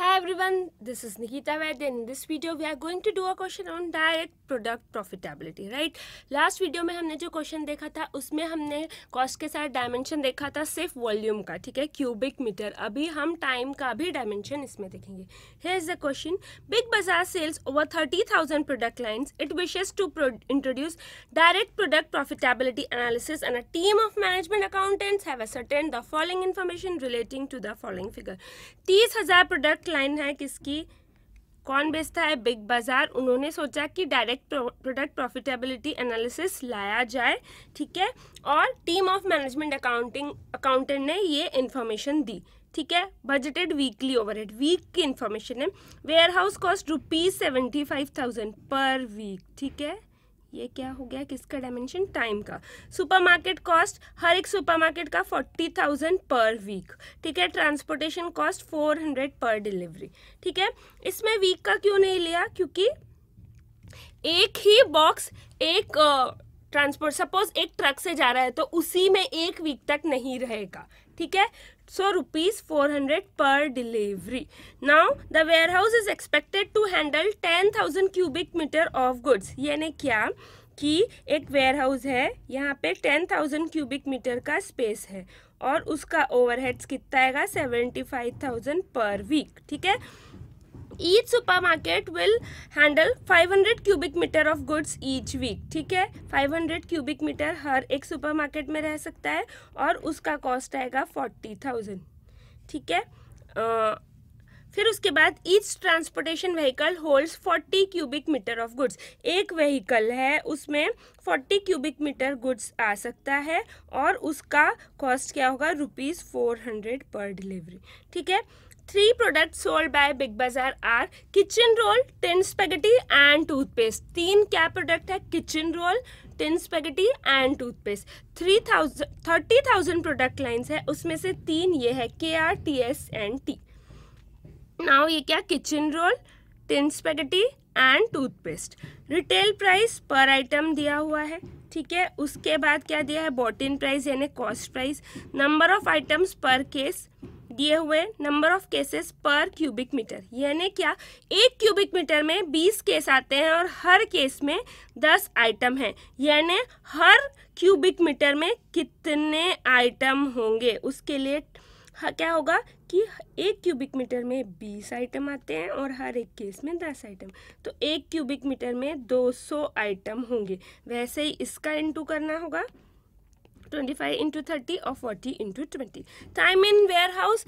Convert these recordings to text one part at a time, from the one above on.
Hi. everyone, this is Nikita Vaidya in this video we are going to do a question on direct product profitability, right? Last video में हमने जो question देखा था उसमें हमने cost के साथ dimension देखा था सिर्फ volume का ठीक है cubic meter अभी हम time का भी dimension इसमें देखेंगे Here is the question. Big Bazaar sells over 30,000 product lines. It wishes to introduce direct product profitability analysis and a team of management accountants have ascertained the following information relating to the following figure. 30,000 product line है किसकी कौन बेचता है big बाज़ार उन्होंने सोचा कि direct product profitability analysis लाया जाए ठीक है और team of management accounting accountant ने ये इन्फॉर्मेशन दी ठीक है बजटेड वीकली ओवरहेड वीक की इन्फॉर्मेशन है warehouse cost rupees seventy five thousand per week ठीक है ये क्या हो गया किसका डायमेंशन टाइम का सुपरमार्केट कॉस्ट हर एक सुपरमार्केट का फोर्टी थाउजेंड पर वीक ठीक है transportation cost four hundred per delivery ठीक है इसमें वीक का क्यों नहीं लिया क्योंकि एक ही बॉक्स एक ट्रांसपोर्ट uh, सपोज एक ट्रक से जा रहा है तो उसी में एक वीक तक नहीं रहेगा ठीक है so rupees 400 per delivery now the warehouse is expected to handle 10000 cubic meter of goods yani kya ki ek warehouse hai yahan pe 10000 cubic meter ka space hai और उसका ओवरहेड्स कितना आएगा 75000 पर वीक ठीक है each market will handle 500 cubic metre of goods each week ठीक है 500 cubic metre हर एक मार्केट में रह सकता है और उसका कॉस्ट आएगा 40,000 ठीक है आ, फिर उसके बाद each transportation vehicle holds 40 cubic metre of goods एक व्हीकल है उसमें 40 क्यूबिक मीटर गुड्स आ सकता है और उसका कॉस्ट क्या होगा rupees four hundred per delivery ठीक है three product sold by Big Bazaar are kitchen roll tin spaghetti and toothpaste तीन क्या प्रोडक्ट है kitchen roll tin spaghetti and toothpaste three thousand thirty thousand product lines है उसमें से तीन ये है K R T S and T now ये क्या kitchen roll tin spaghetti and toothpaste retail price per item दिया हुआ है ठीक है उसके बाद क्या दिया है बॉटिन प्राइस यानी cost price number of items per case दिए हुए number of cases per cubic metre यानी क्या एक क्यूबिक मीटर में 20 केस आते हैं और हर केस में 10 आइटम हैं यानी हर क्यूबिक मीटर में कितने आइटम होंगे उसके लिए क्या होगा कि एक क्यूबिक मीटर में बीस आइटम आते हैं और हर एक केस में दस आइटम तो एक क्यूबिक मीटर में दो सौ आइटम होंगे वैसे ही इसका इंटू करना होगा ट्वेंटी फाइव इंटू थर्टी और forty into twenty time in warehouse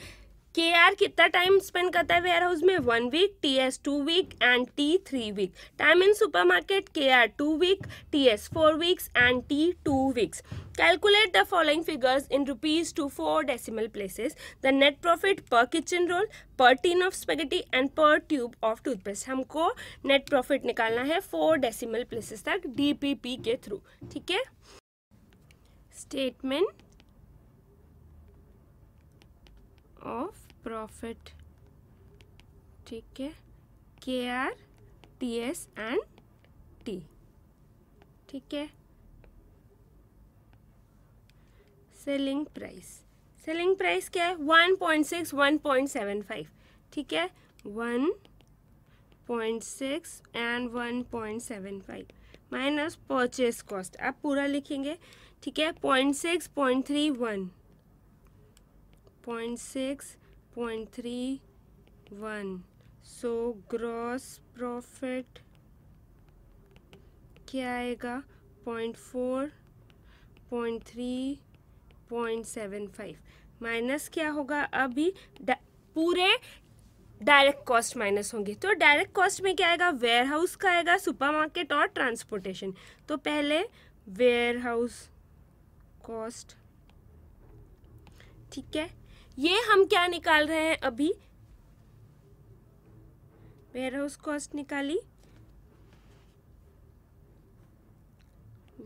K R कितना टाइम स्पेंड करता है वेयर हाउस में one week T S two week and T three week time in supermarket K R two week T S four weeks and T two weeks calculate the following figures in rupees to four decimal places the net profit per kitchen roll per tin of spaghetti and per tube of toothpaste हमको net profit निकालना है four decimal places तक D P P के through ठीक है statement of profit ठीक है K R T S and T ठीक है सेलिंग प्राइस सेलिंग प्राइस क्या है one point six one point seven five ठीक है one point six and one point seven five minus purchase cost आप पूरा लिखेंगे ठीक है point six point three one point six point three one so gross profit क्या आएगा point four point three point seven five minus क्या होगा अभी पूरे डायरेक्ट कॉस्ट माइनस होंगे तो डायरेक्ट कॉस्ट में क्या आएगा वेयर हाउस का आएगा सुपरमार्केट और ट्रांसपोर्टेशन तो पहले वेयर हाउस कॉस्ट ठीक है ये हम क्या निकाल रहे हैं अभी वेयर हाउस कॉस्ट निकाली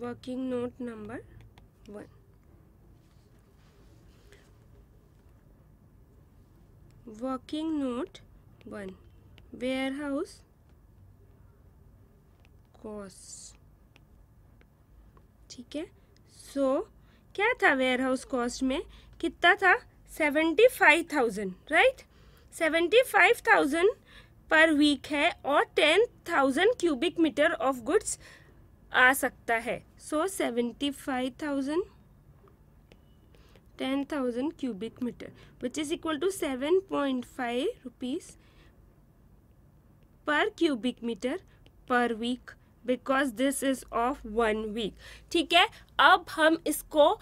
working note number one working note one warehouse cost ठीक है सो so, क्या था वेयर हाउस कॉस्ट में कितना था seventy five thousand right seventy five thousand per week है और ten thousand cubic metre of goods आ सकता है so seventy five thousand ten thousand cubic metre which is equal to seven point five rupees per cubic metre per week because this is of one week ठीक है अब हम इसको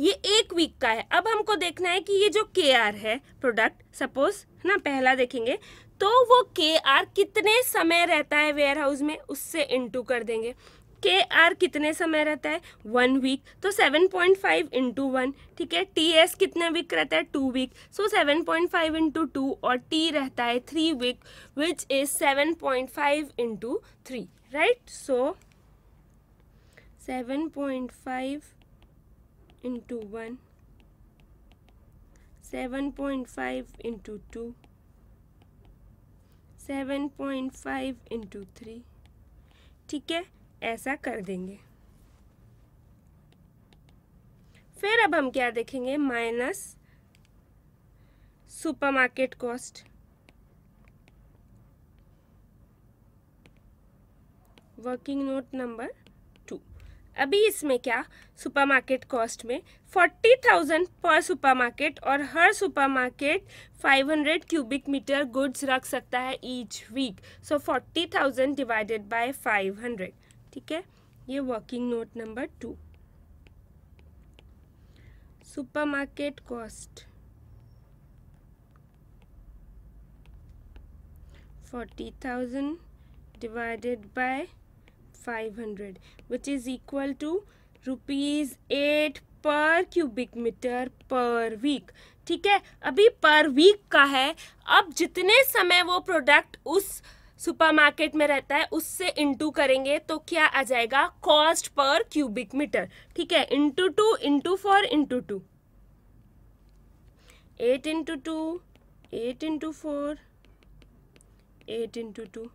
ये एक वीक का है अब हमको देखना है कि ये जो के आर है प्रोडक्ट सपोज ना पहला देखेंगे तो वो के आर कितने समय रहता है वेयर हाउस में उससे इंटू कर देंगे के आर कितने समय रहता है वन वीक तो 7.5 पॉइंट फाइव इंटू वन ठीक है टी एस कितने वीक रहता है two week so 7.5 point five into two और टी रहता है three week which is 7.5 point five into three right so 7.5 into 1 7.5 into 2 7.5 into 3 ठीक है ऐसा कर देंगे फिर अब हम क्या देखेंगे minus supermarket cost working note number two अभी इसमें क्या सुपरमार्केट कॉस्ट में फोर्टी थाउजेंड पर सुपरमार्केट और हर supermarket hundred cubic metre goods रख सकता है each week so forty thousand divided by hundred ठीक है ये working note number two supermarket cost forty thousand divided by five hundred which is equal to rupees eight per cubic metre per week ठीक है अभी पर week का है अब जितने समय वो प्रोडक्ट उस सुपरमार्केट में रहता है उससे इंटू करेंगे तो क्या आ जाएगा कॉस्ट पर क्यूबिक मीटर ठीक है into two into four into two eight into two eight into four eight into two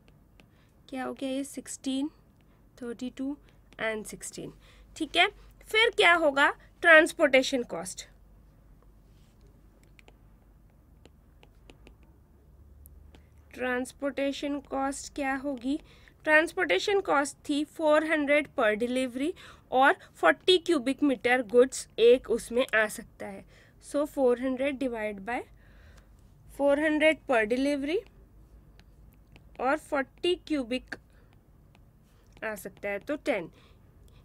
क्या हो गया ये sixteen thirty two and sixteen ठीक है फिर क्या होगा ट्रांसपोर्टेशन कॉस्ट ट्रांसपोर्टेशन कॉस्ट क्या होगी ट्रांसपोर्टेशन कॉस्ट थी 400 पर डिलीवरी और 40 क्यूबिक मीटर गुड्स एक उसमें आ सकता है सो so 400 डिवाइड बाय 400 पर डिलीवरी और 40 क्यूबिक आ सकता है तो टेन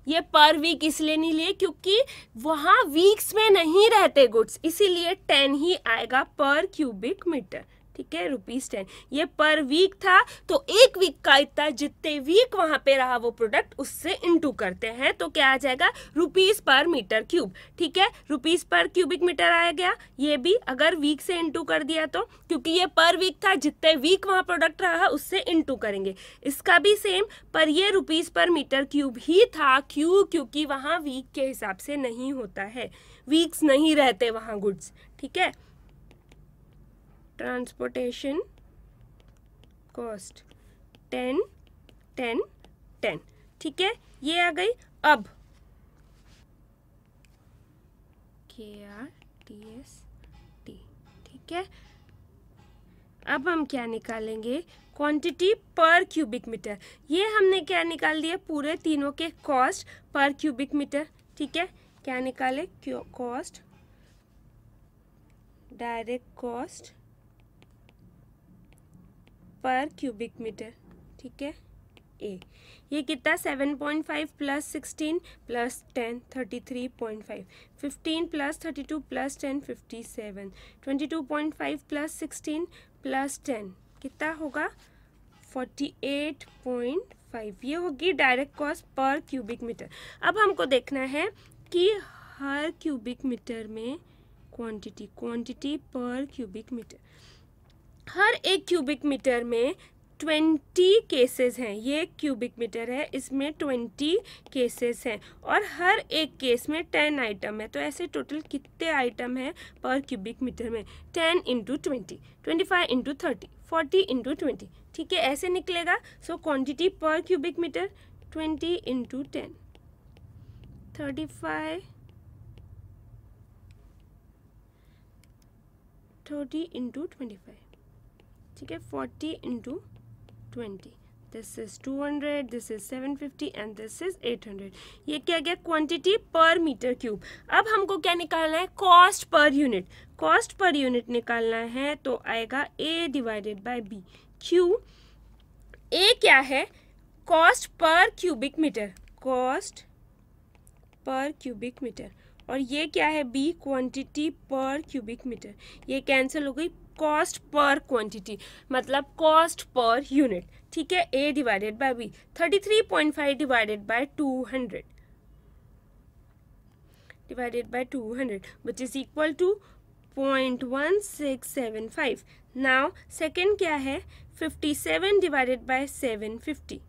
ये पर वीक इसलिए नहीं लिए क्योंकि वहाँ वीक्स में नहीं रहते गुड्स इसीलिए टेन ही आएगा पर क्यूबिक मीटर ठीक है रुपीज़ टेन ये पर वीक था तो एक वीक का इतना जितने वीक वहां पे रहा वो प्रोडक्ट उससे इंटू करते हैं तो क्या आ जाएगा रुपीज़ पर मीटर क्यूब ठीक है रुपीज़ पर क्यूबिक मीटर आया गया ये भी अगर वीक से इंटू कर दिया तो क्योंकि ये पर वीक था जितने वीक वहाँ प्रोडक्ट रहा उससे इंटू करेंगे इसका भी सेम पर ये रुपीज़ पर मीटर क्यूब ही था क्यों क्योंकि वहाँ वीक के हिसाब से नहीं होता है वीक्स नहीं रहते वहाँ गुड्स ठीक है transportation cost ten ten ten ठीक है ये आ गई अब के आर टी एस टी ठीक है अब हम क्या निकालेंगे क्वांटिटी पर क्यूबिक मीटर ये हमने क्या निकाल दिया पूरे तीनों के कॉस्ट पर क्यूबिक मीटर ठीक है क्या निकाले cost direct cost per cubic metre ठीक है ए ये कितना seven point five plus sixteen plus ten thirty three point five fifteen plus thirty two plus ten fifty seven twenty two point five plus sixteen plus ten कितना होगा forty eight point five ये होगी direct cost per cubic metre अब हमको देखना है कि हर क्यूबिक मीटर में quantity quantity per cubic metre हर एक क्यूबिक मीटर में ट्वेंटी केसेस हैं ये क्यूबिक मीटर है इसमें ट्वेंटी केसेस हैं और हर एक केस में टेन आइटम है तो ऐसे टोटल कितने आइटम हैं पर क्यूबिक मीटर में ten into twenty twenty five into thirty forty into twenty ठीक है ऐसे निकलेगा so quantity per cubic metre twenty into ten thirty five thirty into twenty five ठीक है forty into twenty this is two hundred this is seven fifty and this is eight hundred ये क्या गया quantity पर metre cube अब हमको क्या निकालना है cost per unit cost per unit निकालना है तो आएगा A divided by B Q A क्या है cost per cubic metre cost per cubic metre और ये क्या है B quantity per cubic metre ये कैंसिल हो गई कॉस्ट पर क्वांटिटी मतलब कॉस्ट पर यूनिट ठीक है A divided by B thirty three point five divided by two hundred divided by two hundred which is equal to point one six seven five now second क्या है fifty seven divided by seven fifty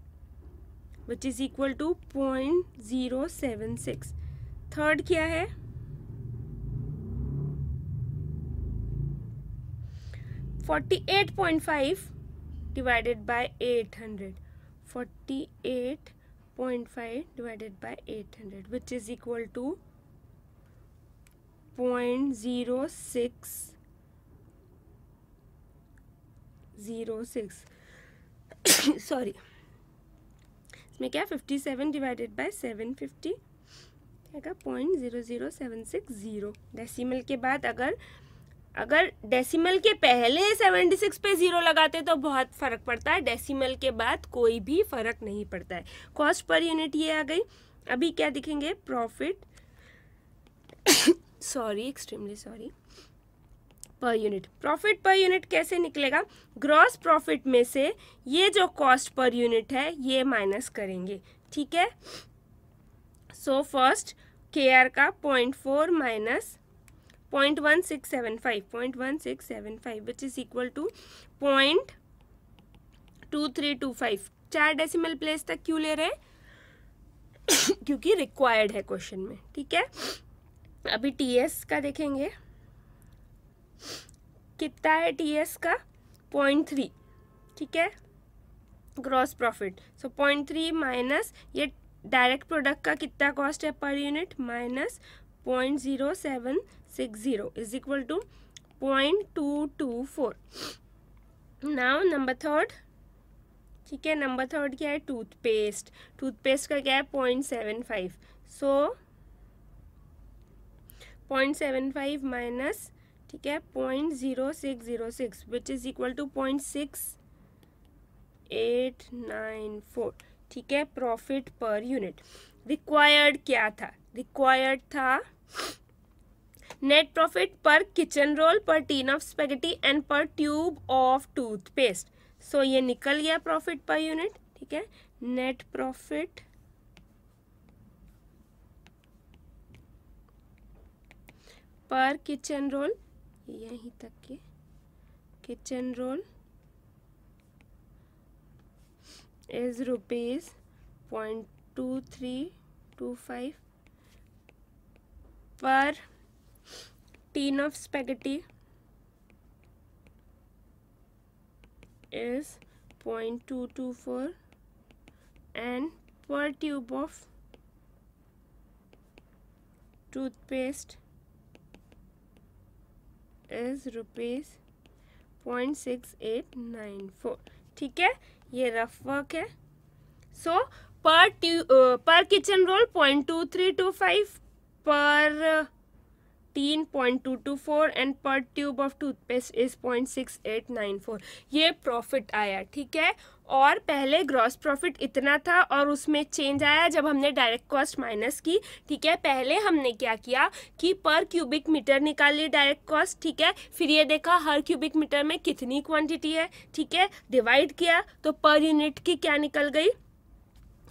which is equal to point zero seven six third क्या है forty eight point five divided by eight hundred forty eight point five divided by eight hundred which is equal to zero six sorry इसमें क्या fifty seven divided by seven fifty क्या point zero zero seven six zero decimal के बाद अगर अगर decimal के पहले 76 पे ज़ीरो लगाते तो बहुत फ़र्क पड़ता है डेसिमल के बाद कोई भी फ़र्क नहीं पड़ता है कॉस्ट पर यूनिट ये आ गई अभी क्या दिखेंगे profit sorry extremely sorry per unit profit per unit कैसे निकलेगा ग्रॉस प्रॉफिट में से ये जो कॉस्ट पर यूनिट है ये माइनस करेंगे ठीक है सो फर्स्ट के का point four minus point one six seven five point one six seven five which is equal to point two three two five चार डेसिमल प्लेस तक क्यों ले रहे हैं क्योंकि रिक्वायर्ड है क्वेश्चन में ठीक है अभी टीएस का देखेंगे कितना है टीएस का पॉइंट थ्री ठीक है gross profit so point three minus ये डायरेक्ट प्रोडक्ट का कितना कॉस्ट है per unit minus point zero seven equal to is equal to 0.224 now number third ठीक है नंबर थर्ड क्या है टूथपेस्ट टूथपेस्ट का क्या है point seven five so point seven five minus ठीक है point zero six zero six which is equal to point six eight nine four ठीक है प्रॉफिट पर यूनिट रिक्वायर्ड क्या था रिक्वायर्ड था net profit per kitchen roll per tin of spaghetti and per tube of toothpaste so ये निकल गया profit per unit ठीक है net profit per kitchen roll यहीं तक के kitchen roll is rupees point two three two five per tin of spaghetti is 0.224 and per tube of toothpaste is rupees 0.6894 ठीक है ये रफ वर्क है so per per kitchen roll point two three two five per tin point two two four and per tube of toothpaste is point six eight nine four ये profit आया ठीक है और पहले ग्रॉस प्रॉफिट इतना था और उसमें चेंज आया जब हमने डायरेक्ट कॉस्ट माइनस की ठीक है पहले हमने क्या किया कि पर क्यूबिक मीटर निकाल ली डायरेक्ट कॉस्ट ठीक है फिर ये देखा हर क्यूबिक मीटर में कितनी क्वांटिटी है ठीक है डिवाइड किया तो पर यूनिट की क्या निकल गई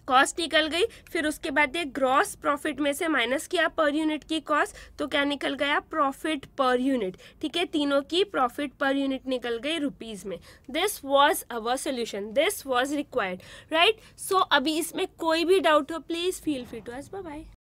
कॉस्ट निकल गई फिर उसके बाद ये ग्रॉस प्रॉफिट में से माइनस किया पर यूनिट की कॉस्ट तो क्या निकल गया प्रॉफिट पर यूनिट ठीक है तीनों की प्रॉफिट पर यूनिट निकल गई रुपीज़ में this was our solution this was required right so अभी इसमें कोई भी डाउट हो please feel free to ask bye